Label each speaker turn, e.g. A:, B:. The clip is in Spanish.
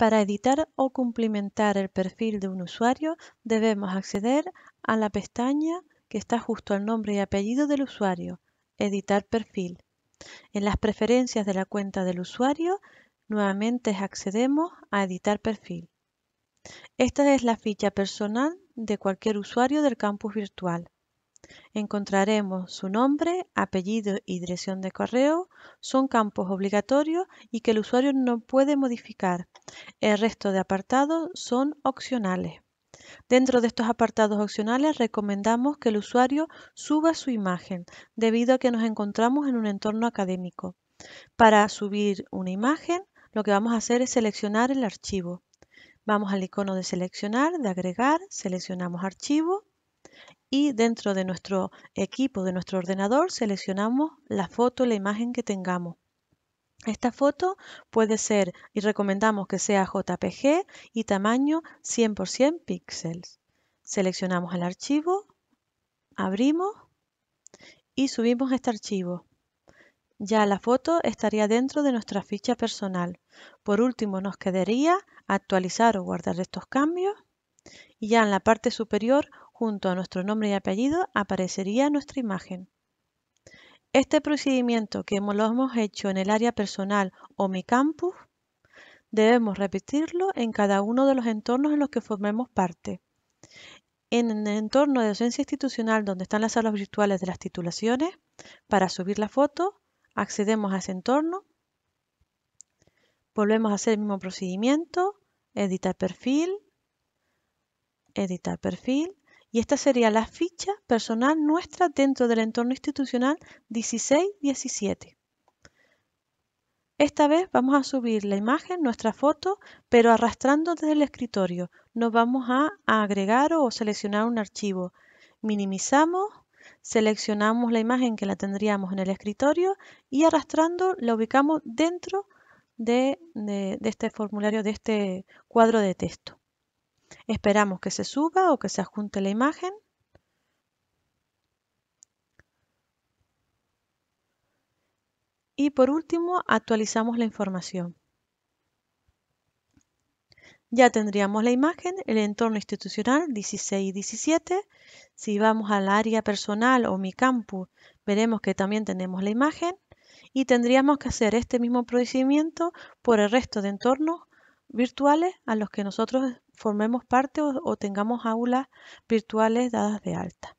A: Para editar o cumplimentar el perfil de un usuario debemos acceder a la pestaña que está justo al nombre y apellido del usuario, Editar perfil. En las preferencias de la cuenta del usuario, nuevamente accedemos a Editar perfil. Esta es la ficha personal de cualquier usuario del campus virtual. Encontraremos su nombre, apellido y dirección de correo, son campos obligatorios y que el usuario no puede modificar. El resto de apartados son opcionales. Dentro de estos apartados opcionales recomendamos que el usuario suba su imagen debido a que nos encontramos en un entorno académico. Para subir una imagen lo que vamos a hacer es seleccionar el archivo. Vamos al icono de seleccionar, de agregar, seleccionamos archivo y dentro de nuestro equipo, de nuestro ordenador, seleccionamos la foto, la imagen que tengamos. Esta foto puede ser, y recomendamos que sea JPG y tamaño 100% píxeles. Seleccionamos el archivo, abrimos y subimos este archivo. Ya la foto estaría dentro de nuestra ficha personal. Por último nos quedaría actualizar o guardar estos cambios. Y ya en la parte superior junto a nuestro nombre y apellido aparecería nuestra imagen. Este procedimiento que lo hemos hecho en el área personal o mi campus, debemos repetirlo en cada uno de los entornos en los que formemos parte. En el entorno de docencia institucional donde están las salas virtuales de las titulaciones, para subir la foto, accedemos a ese entorno, volvemos a hacer el mismo procedimiento, editar perfil, editar perfil, y esta sería la ficha personal nuestra dentro del entorno institucional 16-17. Esta vez vamos a subir la imagen, nuestra foto, pero arrastrando desde el escritorio. Nos vamos a agregar o seleccionar un archivo. Minimizamos, seleccionamos la imagen que la tendríamos en el escritorio y arrastrando la ubicamos dentro de este formulario, de este cuadro de texto. Esperamos que se suba o que se adjunte la imagen. Y por último, actualizamos la información. Ya tendríamos la imagen, el entorno institucional 16 y 17. Si vamos al área personal o mi campus, veremos que también tenemos la imagen. Y tendríamos que hacer este mismo procedimiento por el resto de entornos virtuales a los que nosotros formemos parte o, tengamos aulas virtuales dadas de alta.